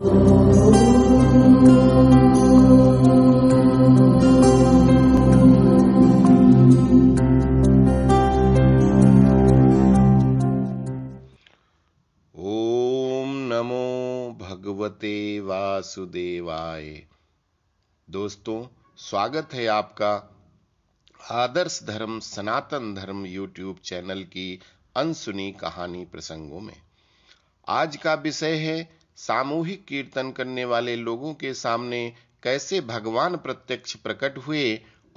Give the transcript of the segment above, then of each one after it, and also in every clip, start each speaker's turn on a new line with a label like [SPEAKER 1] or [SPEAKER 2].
[SPEAKER 1] भगवते वासुदेवाय दोस्तों स्वागत है आपका आदर्श धर्म सनातन धर्म यूट्यूब चैनल की अनसुनी कहानी प्रसंगों में आज का विषय है सामूहिक कीर्तन करने वाले लोगों के सामने कैसे भगवान प्रत्यक्ष प्रकट हुए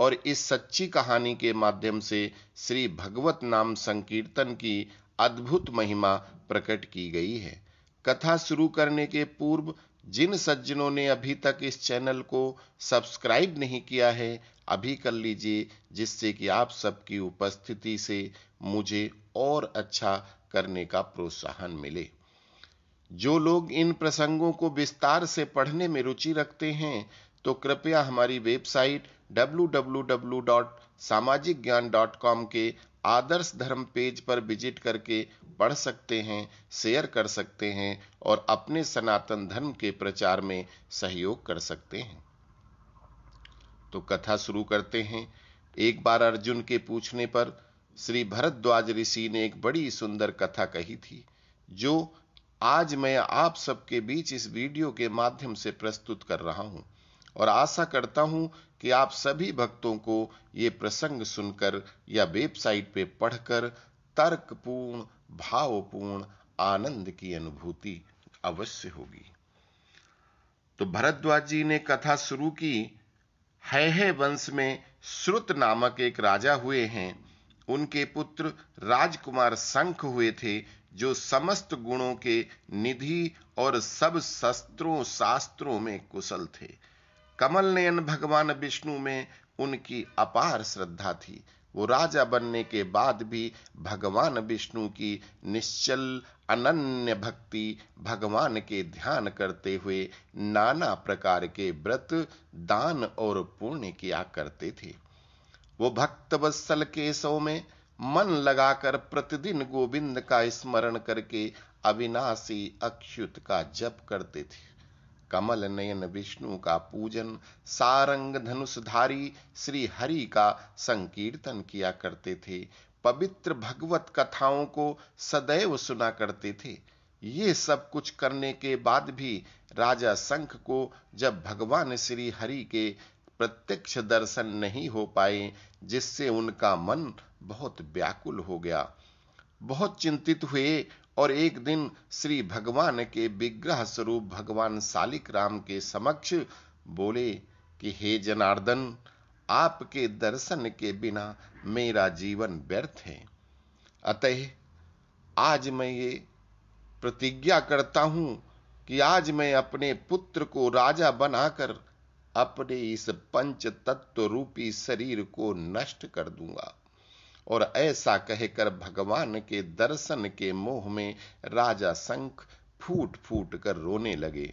[SPEAKER 1] और इस सच्ची कहानी के माध्यम से श्री भगवत नाम संकीर्तन की अद्भुत महिमा प्रकट की गई है कथा शुरू करने के पूर्व जिन सज्जनों ने अभी तक इस चैनल को सब्सक्राइब नहीं किया है अभी कर लीजिए जिससे कि आप सबकी उपस्थिति से मुझे और अच्छा करने का प्रोत्साहन मिले जो लोग इन प्रसंगों को विस्तार से पढ़ने में रुचि रखते हैं तो कृपया हमारी वेबसाइट www.samajikgyan.com के आदर्श धर्म पेज पर विजिट करके पढ़ सकते हैं शेयर कर सकते हैं और अपने सनातन धर्म के प्रचार में सहयोग कर सकते हैं तो कथा शुरू करते हैं एक बार अर्जुन के पूछने पर श्री भरद्वाज ऋषि ने एक बड़ी सुंदर कथा कही थी जो आज मैं आप सबके बीच इस वीडियो के माध्यम से प्रस्तुत कर रहा हूं और आशा करता हूं कि आप सभी भक्तों को ये प्रसंग सुनकर या वेबसाइट पे पढ़कर तर्कपूर्ण भावपूर्ण आनंद की अनुभूति अवश्य होगी तो भरद्वाज जी ने कथा शुरू की है, है वंश में श्रुत नामक एक राजा हुए हैं उनके पुत्र राजकुमार संख हुए थे जो समस्त गुणों के निधि और सब शस्त्रों शास्त्रों में कुशल थे कमल नयन भगवान विष्णु में उनकी अपार श्रद्धा थी वो राजा बनने के बाद भी भगवान विष्णु की निश्चल अनन्य भक्ति भगवान के ध्यान करते हुए नाना प्रकार के व्रत दान और पुण्य किया करते थे वो भक्त वत्सल केशव में मन लगाकर प्रतिदिन गोविंद का स्मरण करके अविनाशी अक्षुत का जप करते थे कमल नयन विष्णु का पूजन सारंग धनुषधारी श्री हरि का संकीर्तन किया करते थे पवित्र भगवत कथाओं को सदैव सुना करते थे ये सब कुछ करने के बाद भी राजा शंख को जब भगवान श्री हरि के प्रत्यक्ष दर्शन नहीं हो पाए जिससे उनका मन बहुत व्याकुल हो गया बहुत चिंतित हुए और एक दिन श्री भगवान के विग्रह स्वरूप भगवान सालिक राम के समक्ष बोले कि हे जनार्दन आपके दर्शन के बिना मेरा जीवन व्यर्थ है अतः आज मैं ये प्रतिज्ञा करता हूं कि आज मैं अपने पुत्र को राजा बनाकर अपने इस पंच तत्व रूपी शरीर को नष्ट कर दूंगा और ऐसा कहकर भगवान के दर्शन के मोह में राजा शंख फूट फूट कर रोने लगे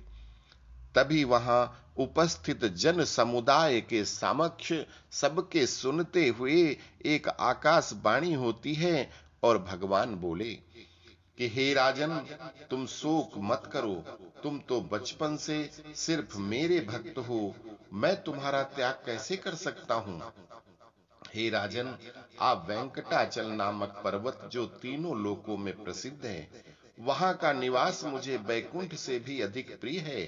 [SPEAKER 1] तभी वहां उपस्थित जन समुदाय के समक्ष सबके सुनते हुए एक आकाशवाणी होती है और भगवान बोले कि हे राजन तुम शोक मत करो तुम तो बचपन से सिर्फ मेरे भक्त हो मैं तुम्हारा त्याग कैसे कर सकता हूं हे राजन आप वेंकटाचल नामक पर्वत जो तीनों लोकों में प्रसिद्ध है वहां का निवास मुझे बैकुंठ से भी अधिक प्रिय है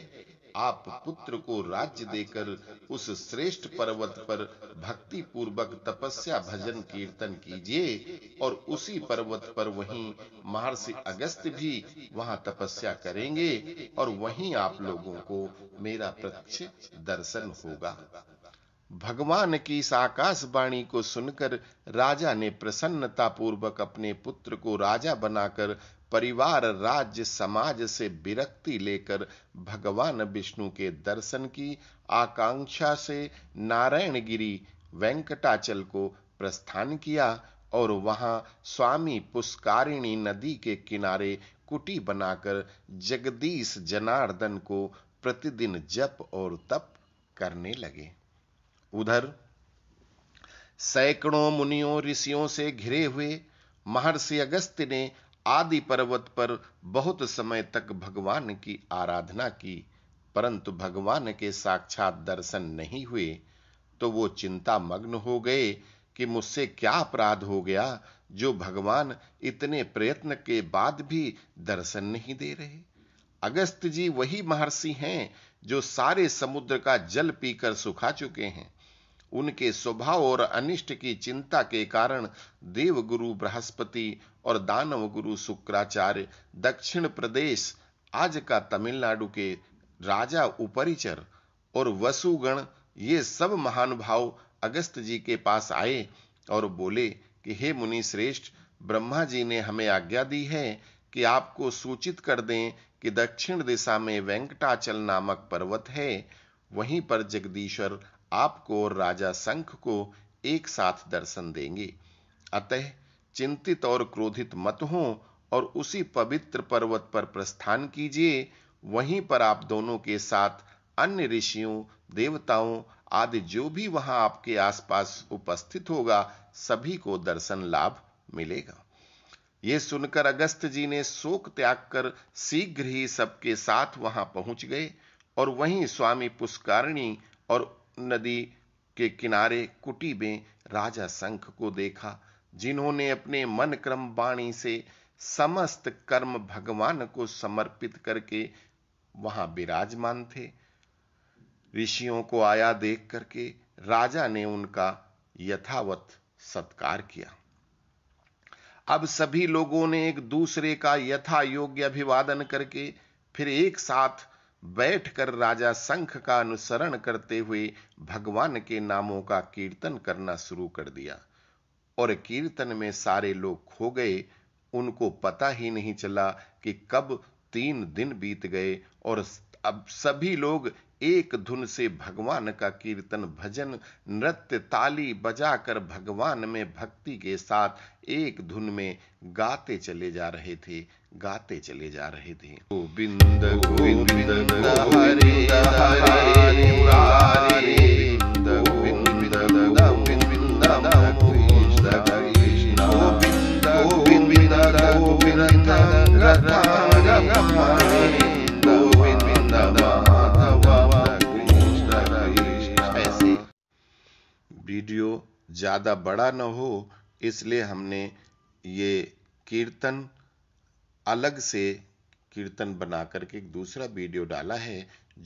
[SPEAKER 1] आप पुत्र को राज्य देकर उस श्रेष्ठ पर्वत पर भक्ति पूर्वक तपस्या भजन कीर्तन कीजिए और उसी पर्वत पर वहीं महर्षि अगस्त भी वहां तपस्या करेंगे और वहीं आप लोगों को मेरा प्रत्यक्ष दर्शन होगा भगवान की इस आकाशवाणी को सुनकर राजा ने प्रसन्नता पूर्वक अपने पुत्र को राजा बनाकर परिवार राज्य समाज से विरक्ति लेकर भगवान विष्णु के दर्शन की आकांक्षा से नारायणगिरी वेंकटाचल को प्रस्थान किया और वहां स्वामी पुष्कारिणी नदी के किनारे कुटी बनाकर जगदीश जनार्दन को प्रतिदिन जप और तप करने लगे उधर सैकड़ों मुनियों ऋषियों से घिरे हुए महर्षि अगस्त ने आदि पर्वत पर बहुत समय तक भगवान की आराधना की परंतु भगवान के साक्षात दर्शन नहीं हुए तो वो चिंता मग्न हो गए कि मुझसे क्या अपराध हो गया जो भगवान इतने प्रयत्न के बाद भी दर्शन नहीं दे रहे अगस्त जी वही महर्षि हैं जो सारे समुद्र का जल पीकर सुखा चुके हैं उनके स्वभाव और अनिष्ट की चिंता के कारण देवगुरु बृहस्पति और दानव गुरु शुक्राचार्य दक्षिण प्रदेश आज का तमिलनाडु के राजा उपरिचर और वसुगण ये सब महानुभाव अगस्त जी के पास आए और बोले कि हे मुनि श्रेष्ठ ब्रह्मा जी ने हमें आज्ञा दी है कि आपको सूचित कर दें कि दक्षिण दिशा में वेंकटाचल नामक पर्वत है वहीं पर जगदीश्वर आपको और राजा संख को एक साथ दर्शन देंगे अतः चिंतित और क्रोधित मत हो और उसी पवित्र पर्वत पर प्रस्थान कीजिए वहीं पर आप दोनों के साथ अन्य ऋषियों देवताओं आदि जो भी वहां आपके आसपास उपस्थित होगा सभी को दर्शन लाभ मिलेगा ये सुनकर अगस्त जी ने शोक त्याग कर शीघ्र ही सबके साथ वहां पहुंच गए और वहीं स्वामी पुष्कारिणी और नदी के किनारे कुटी में राजा शंख को देखा जिन्होंने अपने मन क्रम वाणी से समस्त कर्म भगवान को समर्पित करके वहां विराजमान थे ऋषियों को आया देख करके राजा ने उनका यथावत सत्कार किया अब सभी लोगों ने एक दूसरे का यथा योग्य अभिवादन करके फिर एक साथ बैठकर राजा शंख का अनुसरण करते हुए भगवान के नामों का कीर्तन करना शुरू कर दिया और कीर्तन में सारे लोग खो गए उनको पता ही नहीं चला कि कब तीन दिन बीत गए और अब सभी लोग एक धुन से भगवान का कीर्तन भजन नृत्य ताली बजाकर भगवान में भक्ति के साथ एक धुन में गाते चले जा रहे थे गाते चले जा रहे थे गोविंद गोविंद हरे हरे हरे ज़्यादा बड़ा न हो इसलिए हमने ये कीर्तन अलग से कीर्तन बना करके एक दूसरा वीडियो डाला है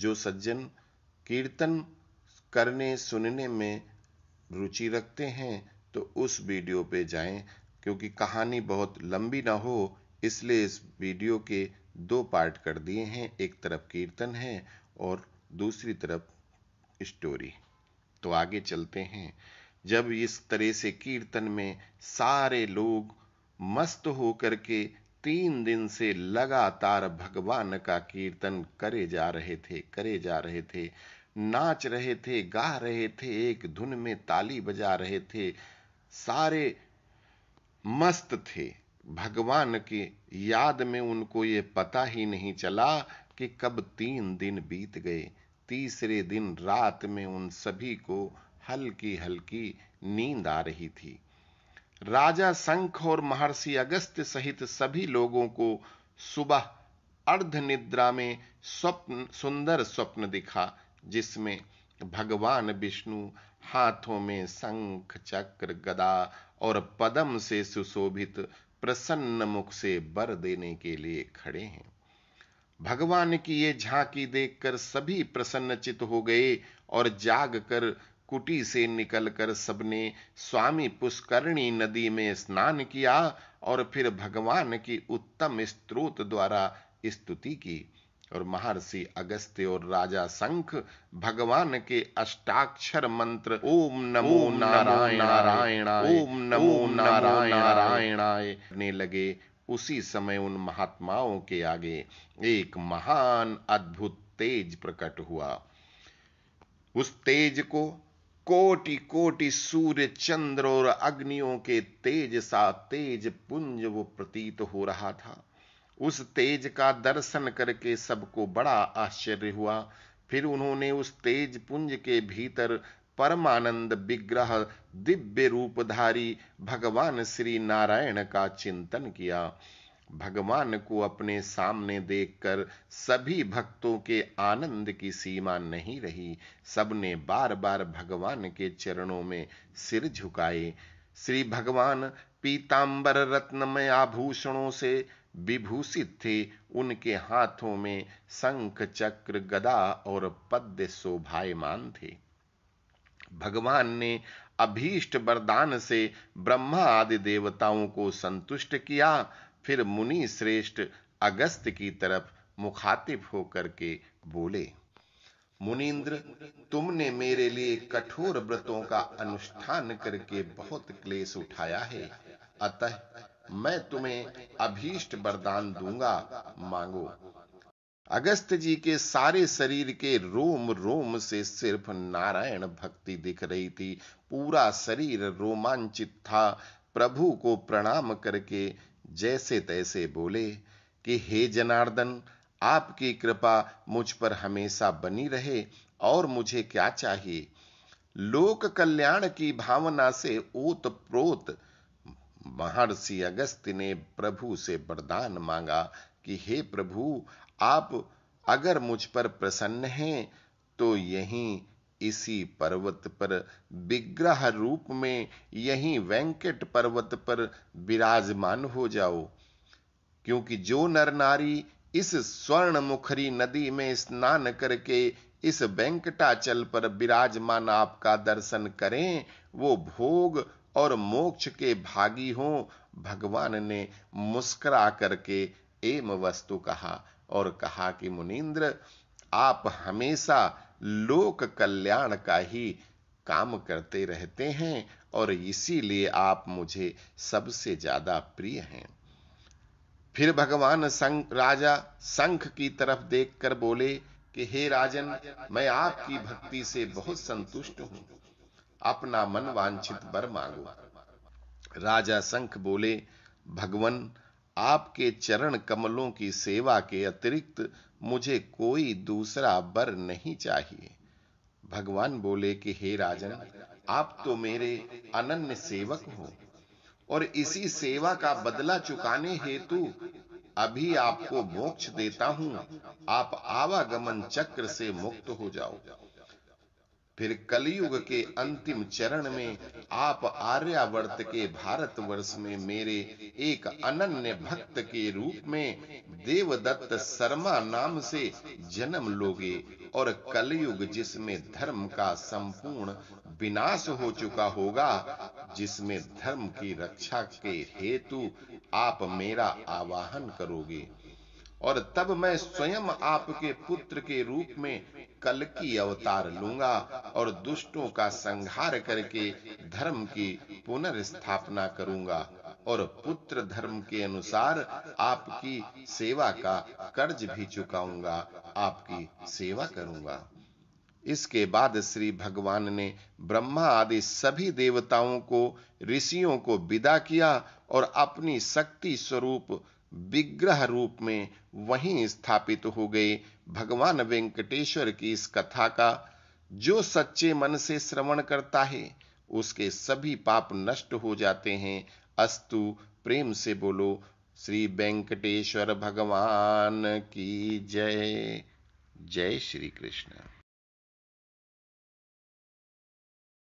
[SPEAKER 1] जो सज्जन कीर्तन करने सुनने में रुचि रखते हैं तो उस वीडियो पे जाएं क्योंकि कहानी बहुत लंबी ना हो इसलिए इस वीडियो के दो पार्ट कर दिए हैं एक तरफ कीर्तन है और दूसरी तरफ स्टोरी तो आगे चलते हैं जब इस तरह से कीर्तन में सारे लोग मस्त होकर के तीन दिन से लगातार भगवान का कीर्तन करे जा रहे थे करे जा रहे थे नाच रहे थे गा रहे थे एक धुन में ताली बजा रहे थे सारे मस्त थे भगवान के याद में उनको ये पता ही नहीं चला कि कब तीन दिन बीत गए तीसरे दिन रात में उन सभी को हल्की हल्की नींद आ रही थी राजा शंख और महर्षि अगस्त्य सहित सभी लोगों को सुबह अर्ध निद्रा में स्वप्न सुंदर स्वप्न दिखा जिसमें भगवान विष्णु हाथों में शंख चक्र गदा और पदम से सुशोभित प्रसन्न मुख से बर देने के लिए खड़े हैं भगवान की ये झांकी देखकर सभी प्रसन्नचित हो गए और जागकर कर कुटी से निकलकर सबने स्वामी पुष्करणी नदी में स्नान किया और फिर भगवान की उत्तम स्त्रोत द्वारा स्तुति की और महर्षि अगस्त्य और राजा शंख भगवान के अष्टाक्षर मंत्र ओम नमो नारायण नारायण ओम नमो नारायण नारायणाय ने लगे उसी समय उन महात्माओं के आगे एक महान अद्भुत तेज प्रकट हुआ उस तेज को कोटि कोटि सूर्य चंद्र और अग्नियों के तेज सा तेज पुंज वो प्रतीत हो रहा था उस तेज का दर्शन करके सबको बड़ा आश्चर्य हुआ फिर उन्होंने उस तेज पुंज के भीतर परमानंद विग्रह दिव्य रूपधारी भगवान श्री नारायण का चिंतन किया भगवान को अपने सामने देखकर सभी भक्तों के आनंद की सीमा नहीं रही सबने बार बार भगवान के चरणों में सिर झुकाए श्री भगवान पीतांबर रत्नमय आभूषणों से विभूषित थे उनके हाथों में शंख चक्र गदा और पद्य शोभायमान थे भगवान ने अभीष्ट वरदान से ब्रह्मा आदि देवताओं को संतुष्ट किया फिर मुनि श्रेष्ठ अगस्त की तरफ मुखातिब होकर के बोले मुनीन्द्र तुमने मेरे लिए कठोर व्रतों का अनुष्ठान करके बहुत क्लेश उठाया है अतः मैं तुम्हें अभीष्ट वरदान दूंगा मांगो अगस्त जी के सारे शरीर के रोम रोम से सिर्फ नारायण भक्ति दिख रही थी पूरा शरीर रोमांचित था प्रभु को प्रणाम करके जैसे तैसे बोले कि हे जनार्दन आपकी कृपा मुझ पर हमेशा बनी रहे और मुझे क्या चाहिए लोक कल्याण की भावना से ओत प्रोत महर्षि अगस्त ने प्रभु से वरदान मांगा कि हे प्रभु आप अगर मुझ पर प्रसन्न हैं तो यहीं इसी पर्वत पर विग्रह रूप में यही वेंकट पर्वत पर विराजमान हो जाओ क्योंकि जो नर नारी इस स्वर्ण मुखरी नदी में स्नान करके इस वेंकटाचल पर विराजमान आपका दर्शन करें वो भोग और मोक्ष के भागी हो भगवान ने मुस्कुरा करके एम वस्तु कहा और कहा कि मुनिंद्र आप हमेशा लोक कल्याण का ही काम करते रहते हैं और इसीलिए आप मुझे सबसे ज्यादा प्रिय हैं फिर भगवान संख राजा संख की तरफ देखकर बोले कि हे राजन मैं आपकी भक्ति से बहुत संतुष्ट हूं अपना मन वांछित बर मांगो राजा संख बोले भगवान आपके चरण कमलों की सेवा के अतिरिक्त मुझे कोई दूसरा बर नहीं चाहिए भगवान बोले कि हे राजन आप तो मेरे अनन्य सेवक हो और इसी सेवा का बदला चुकाने हेतु अभी आपको मोक्ष देता हूं आप आवागमन चक्र से मुक्त हो जाओ फिर कलयुग के अंतिम चरण में आप आर्यावर्त के भारत वर्ष में मेरे एक अनन्य भक्त के रूप में देवदत्त शर्मा नाम से जन्म लोगे और कलयुग जिसमें धर्म का संपूर्ण विनाश हो चुका होगा जिसमें धर्म की रक्षा के हेतु आप मेरा आवाहन करोगे और तब मैं स्वयं आपके पुत्र के रूप में कल की अवतार लूंगा और दुष्टों का संहार करके धर्म की पुनर्स्थापना करूंगा और पुत्र धर्म के अनुसार आपकी सेवा का कर्ज भी चुकाऊंगा आपकी सेवा करूंगा इसके बाद श्री भगवान ने ब्रह्मा आदि सभी देवताओं को ऋषियों को विदा किया और अपनी शक्ति स्वरूप विग्रह रूप में वहीं स्थापित हो गए भगवान वेंकटेश्वर की इस कथा का जो सच्चे मन से श्रवण करता है उसके सभी पाप नष्ट हो जाते हैं अस्तु प्रेम से बोलो श्री वेंकटेश्वर भगवान की जय जय श्री कृष्ण